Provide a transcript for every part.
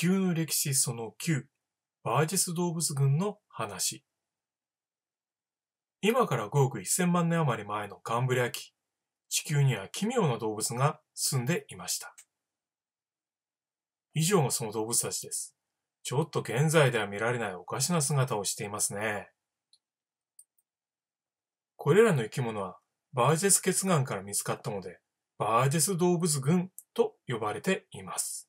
球の歴史その9バージェス動物群の話今から5億1000万年余り前のカンブリア紀地球には奇妙な動物が住んでいました以上がその動物たちですちょっと現在では見られないおかしな姿をしていますねこれらの生き物はバージェス血岩から見つかったのでバージェス動物群と呼ばれています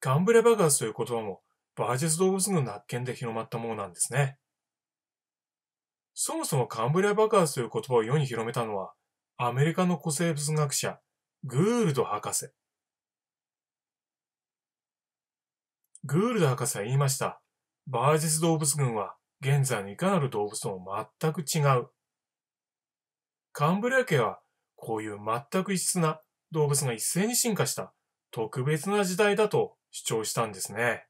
ガンブレバースという言葉もバージェス動物群の発見で広まったものなんですね。そもそもカンブレバースという言葉を世に広めたのは、アメリカの古生物学者、グールド博士。グールド博士は言いました。バージェス動物群は現在のいかなる動物とも全く違う。カンブレ家はこういう全く異質な動物が一斉に進化した特別な時代だと主張したんですね。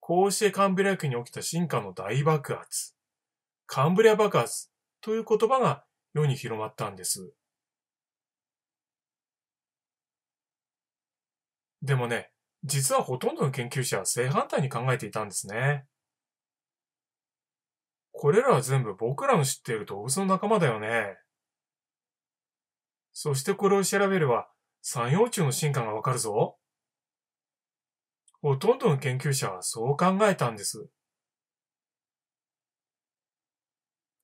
こうしてカンブリア紀に起きた進化の大爆発、カンブリア爆発という言葉が世に広まったんです。でもね、実はほとんどの研究者は正反対に考えていたんですね。これらは全部僕らの知っている動物の仲間だよね。そしてこれを調べれば三葉虫の進化がわかるぞ。ほとんどの研究者はそう考えたんです。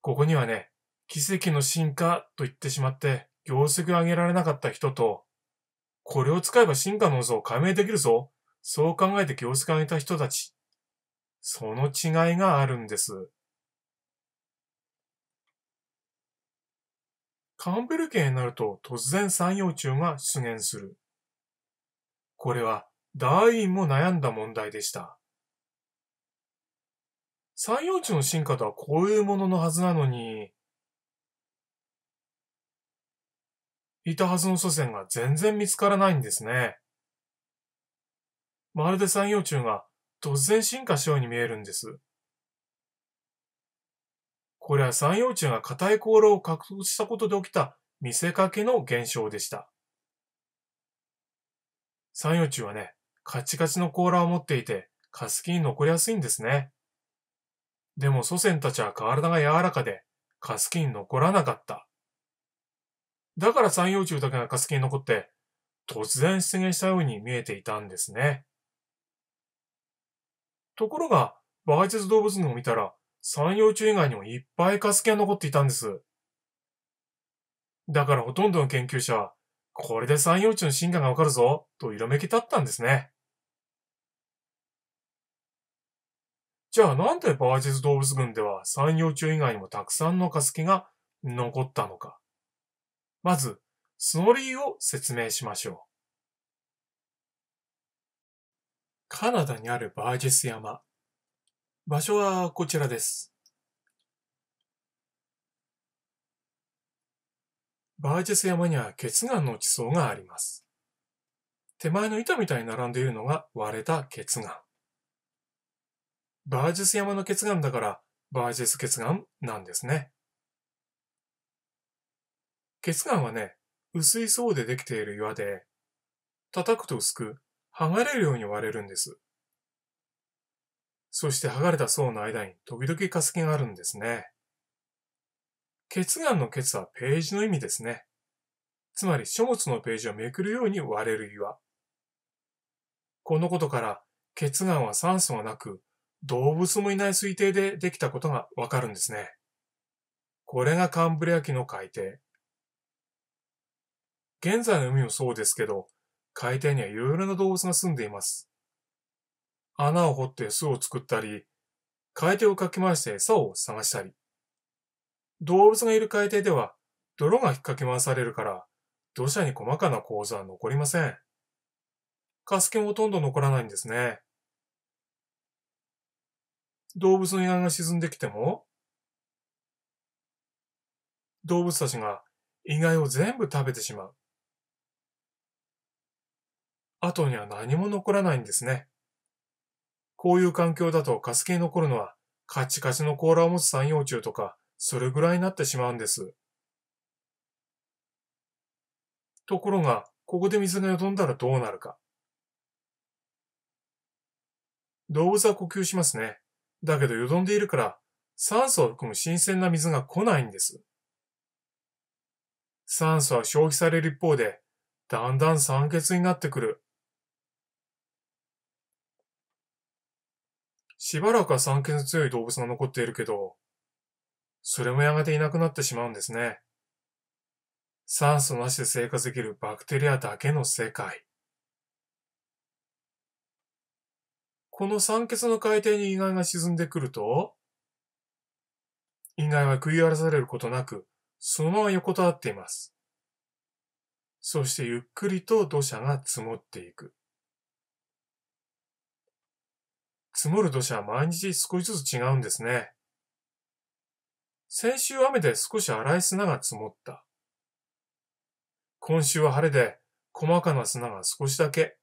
ここにはね、奇跡の進化と言ってしまって業績を上げられなかった人と、これを使えば進化の渦を解明できるぞ。そう考えて業績を上げた人たち。その違いがあるんです。カンベル家になると突然三葉虫が出現する。これはダーウィンも悩んだ問題でした。三葉虫の進化とはこういうもののはずなのに、いたはずの祖先が全然見つからないんですね。まるで三葉虫が突然進化したように見えるんです。これは山陽虫が硬い甲羅を獲得したことで起きた見せかけの現象でした。山陽虫はね、カチカチの甲羅を持っていて、カスキに残りやすいんですね。でも祖先たちは体が柔らかで、カスキに残らなかった。だから山陽虫だけがカスキに残って、突然出現したように見えていたんですね。ところが、バイ術動物群を見たら、山陽中以外にもいっぱい化石が残っていたんです。だからほとんどの研究者は、これで山陽中の進化がわかるぞ、と色めき立ったんですね。じゃあなんでバージェス動物群では山陽中以外にもたくさんの化石が残ったのか。まず、その理由を説明しましょう。カナダにあるバージェス山場所はこちらです。バージェス山には血岩の地層があります。手前の板みたいに並んでいるのが割れた血岩。バージェス山の血岩だからバージェス血岩なんですね。血岩はね、薄い層でできている岩で、叩くと薄く、剥がれるように割れるんです。そして剥がれた層の間に時々化石があるんですね。血眼の血はページの意味ですね。つまり書物のページをめくるように割れる岩。このことから血眼は酸素がなく動物もいない推定でできたことがわかるんですね。これがカンブレア紀の海底。現在の海もそうですけど、海底にはいろいろな動物が住んでいます。穴を掘って巣を作ったり、海底をかき回して餌を探したり。動物がいる海底では泥が引っかき回されるから土砂に細かな構造は残りません。化石もほとんど残らないんですね。動物の遺骸が沈んできても、動物たちが遺骸を全部食べてしまう。後には何も残らないんですね。こういう環境だとガス系残るのはカチカチの甲羅を持つ三葉虫とか、それぐらいになってしまうんです。ところが、ここで水がよどんだらどうなるか。動物は呼吸しますね。だけどよどんでいるから、酸素を含む新鮮な水が来ないんです。酸素は消費される一方で、だんだん酸欠になってくる。しばらくは酸欠の強い動物が残っているけど、それもやがていなくなってしまうんですね。酸素なしで生活できるバクテリアだけの世界。この酸欠の海底に意外が沈んでくると、意外は食い荒らされることなく、そのまま横たわっています。そしてゆっくりと土砂が積もっていく。積もる土砂は毎日少しずつ違うんですね。先週雨で少し荒い砂が積もった。今週は晴れで細かな砂が少しだけ。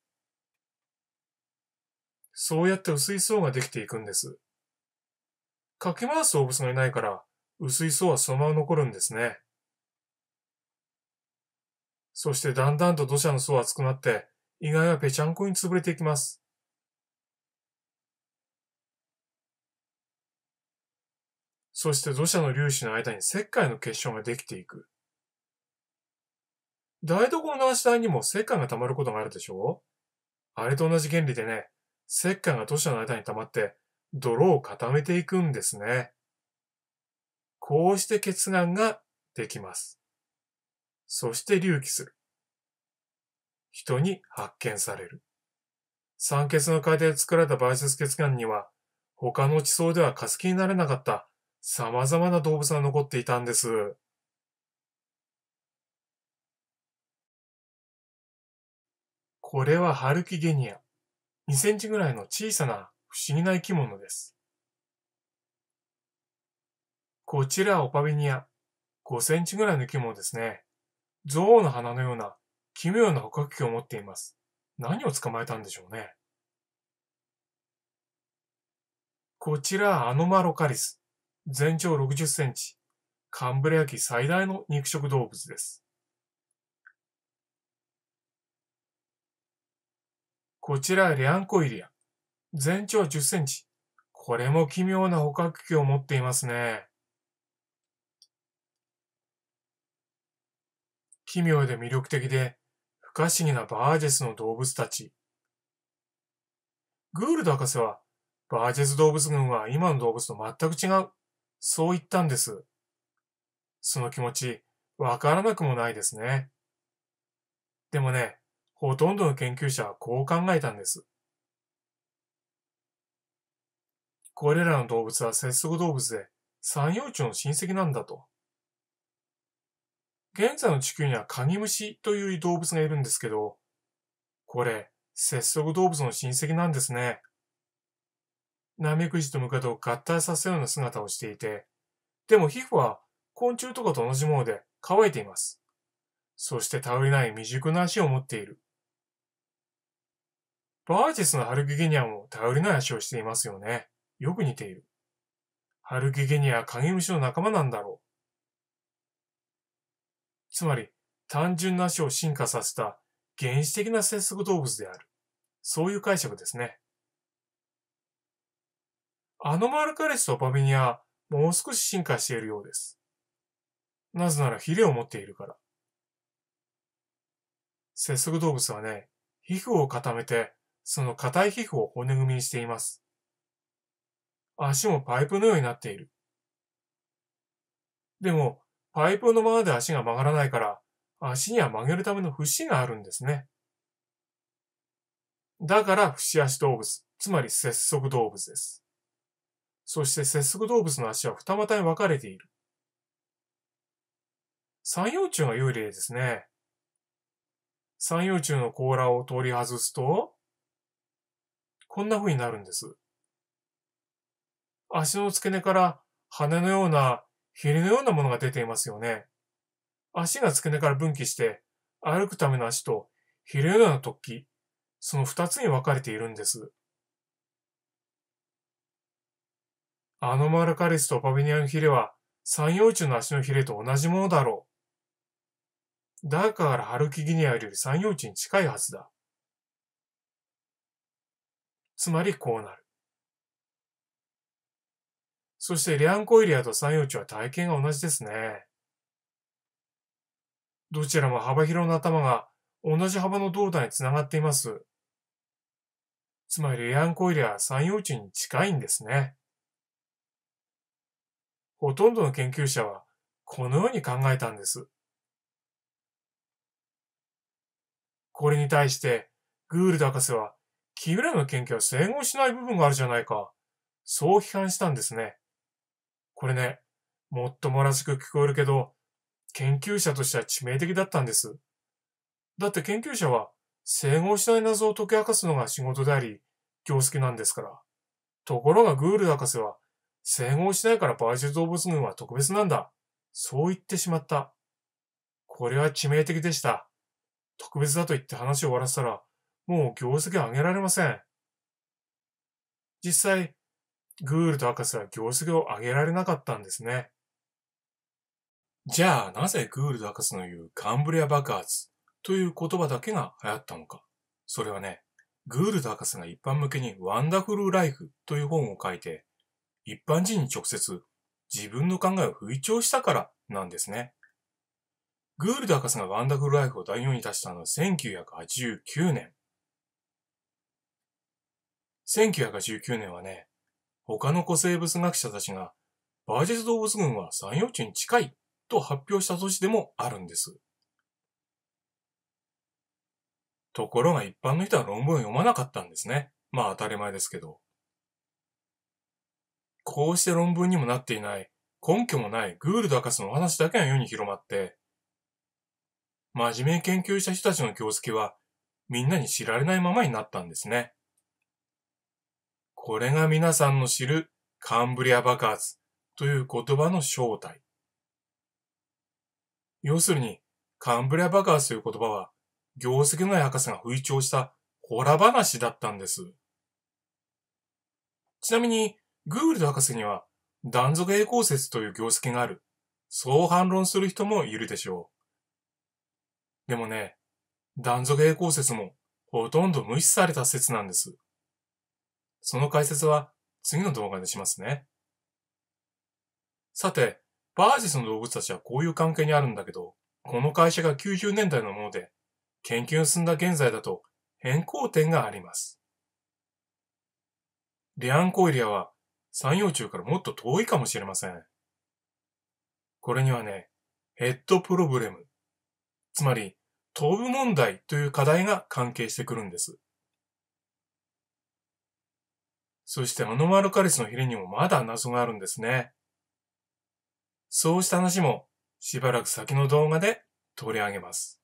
そうやって薄い層ができていくんです。かき回す動物がいないから薄い層はそのまま残るんですね。そしてだんだんと土砂の層は厚くなって意外はぺちゃんこに潰れていきます。そして土砂の粒子の間に石灰の結晶ができていく。台所の足台にも石灰が溜まることがあるでしょあれと同じ原理でね、石灰が土砂の間に溜まって泥を固めていくんですね。こうして結岩ができます。そして隆起する。人に発見される。酸欠の過程で作られた媒質結岩には、他の地層では化石になれなかった様々な動物が残っていたんです。これはハルキゲニア。2センチぐらいの小さな不思議な生き物です。こちらオパビニア。5センチぐらいの生き物ですね。象の鼻のような奇妙な捕獲器を持っています。何を捕まえたんでしょうね。こちらアノマロカリス。全長60センチ、カンブレア紀最大の肉食動物です。こちらレアンコイリア、全長10センチ。これも奇妙な捕獲器を持っていますね。奇妙で魅力的で不可思議なバージェスの動物たち。グールド博士は、バージェス動物群は今の動物と全く違うそう言ったんです。その気持ち、わからなくもないですね。でもね、ほとんどの研究者はこう考えたんです。これらの動物は節足動物で三葉虫の親戚なんだと。現在の地球にはカニムシという動物がいるんですけど、これ、節足動物の親戚なんですね。ナメクジとムカデを合体させるような姿をしていて、でも皮膚は昆虫とかと同じもので乾いています。そして頼りない未熟な足を持っている。バーチスのハルキゲニアも頼りない足をしていますよね。よく似ている。ハルキゲニアはカ虫ムシの仲間なんだろう。つまり、単純な足を進化させた原始的な生息動物である。そういう解釈ですね。アノマルカレスとパビニア、もう少し進化しているようです。なぜならヒレを持っているから。節足動物はね、皮膚を固めて、その硬い皮膚を骨組みにしています。足もパイプのようになっている。でも、パイプのままで足が曲がらないから、足には曲げるための節があるんですね。だから、節足動物、つまり節足動物です。そして節足動物の足は二股に分かれている。三葉虫が幽霊ですね。三葉虫の甲羅を通り外すと、こんな風になるんです。足の付け根から羽のような、ヒレのようなものが出ていますよね。足が付け根から分岐して、歩くための足とヒレのような突起、その二つに分かれているんです。あのマルカリスとパビニアのヒレは三葉虫の足のヒレと同じものだろう。だからハルキギニアより三葉虫に近いはずだ。つまりこうなる。そしてリアンコイリアと三葉虫は体型が同じですね。どちらも幅広の頭が同じ幅の胴体につながっています。つまりリアンコイリアは三葉虫に近いんですね。ほとんどの研究者はこのように考えたんです。これに対して、グールド博士は、君らの研究は整合しない部分があるじゃないか。そう批判したんですね。これね、もっともらしく聞こえるけど、研究者としては致命的だったんです。だって研究者は整合しない謎を解き明かすのが仕事であり、業績なんですから。ところがグール博士は整合しないからバーチャル動物群は特別なんだ。そう言ってしまった。これは致命的でした。特別だと言って話を終わらせたら、もう業績上げられません。実際、グールと博士は業績を上げられなかったんですね。じゃあ、なぜグールと博士の言うカンブリア爆発という言葉だけが流行ったのか。それはね、グールと博士が一般向けにワンダフルライフという本を書いて、一般人に直接自分の考えを吹聴したからなんですね。グールド博士がワンダフルライフを第4に出したのは1989年。1 9 1 9年はね、他の古生物学者たちがバージェス動物群は三葉虫に近いと発表した年でもあるんです。ところが一般の人は論文を読まなかったんですね。まあ当たり前ですけど。こうして論文にもなっていない、根拠もないグールド博士のお話だけが世に広まって、真面目に研究した人たちの業績はみんなに知られないままになったんですね。これが皆さんの知るカンブリア爆発という言葉の正体。要するに、カンブリア爆発という言葉は、業績のない博士が吹聴したホラ話だったんです。ちなみに、グーグルド博士には断続栄光説という業績がある。そう反論する人もいるでしょう。でもね、断続栄光説もほとんど無視された説なんです。その解説は次の動画でしますね。さて、バージスの動物たちはこういう関係にあるんだけど、この会社が90年代のもので、研究を進んだ現在だと変更点があります。リアンコイリアは三葉虫からもっと遠いかもしれません。これにはね、ヘッドプロブレム、つまり頭部問題という課題が関係してくるんです。そしてアノマルカリスのヒレにもまだ謎があるんですね。そうした話もしばらく先の動画で取り上げます。